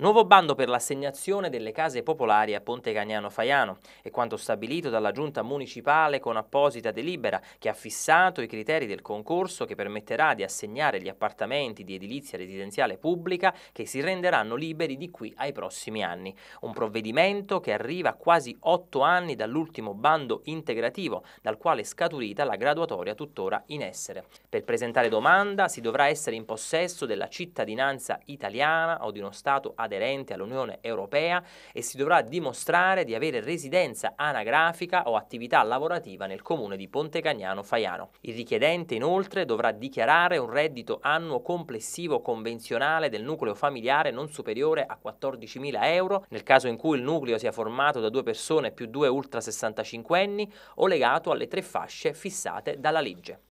Nuovo bando per l'assegnazione delle case popolari a Ponte Cagnano Faiano è quanto stabilito dalla Giunta Municipale con apposita delibera che ha fissato i criteri del concorso che permetterà di assegnare gli appartamenti di edilizia residenziale pubblica che si renderanno liberi di qui ai prossimi anni. Un provvedimento che arriva a quasi otto anni dall'ultimo bando integrativo dal quale è scaturita la graduatoria tuttora in essere. Per presentare domanda si dovrà essere in possesso della cittadinanza italiana o di uno Stato ad aderente all'Unione Europea e si dovrà dimostrare di avere residenza anagrafica o attività lavorativa nel comune di Pontecagnano Faiano. Il richiedente inoltre dovrà dichiarare un reddito annuo complessivo convenzionale del nucleo familiare non superiore a 14.000 euro nel caso in cui il nucleo sia formato da due persone più due ultra 65 anni o legato alle tre fasce fissate dalla legge.